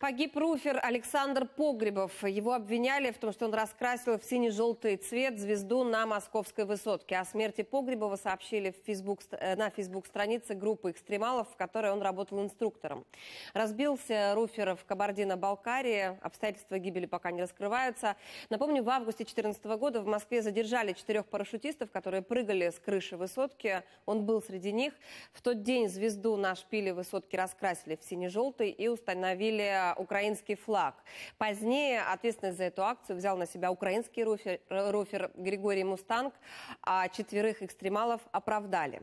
Погиб руфер Александр Погребов. Его обвиняли в том, что он раскрасил в сине-желтый цвет звезду на московской высотке. О смерти Погребова сообщили в Facebook, э, на фейсбук-странице группы экстремалов, в которой он работал инструктором. Разбился руфер в Кабардино-Балкарии. Обстоятельства гибели пока не раскрываются. Напомню, в августе 2014 года в Москве задержали четырех парашютистов, которые прыгали с крыши высотки. Он был среди них. В тот день звезду на шпиле высотки раскрасили в сине-желтый и установили украинский флаг. Позднее ответственность за эту акцию взял на себя украинский руфер, руфер Григорий Мустанг, а четверых экстремалов оправдали.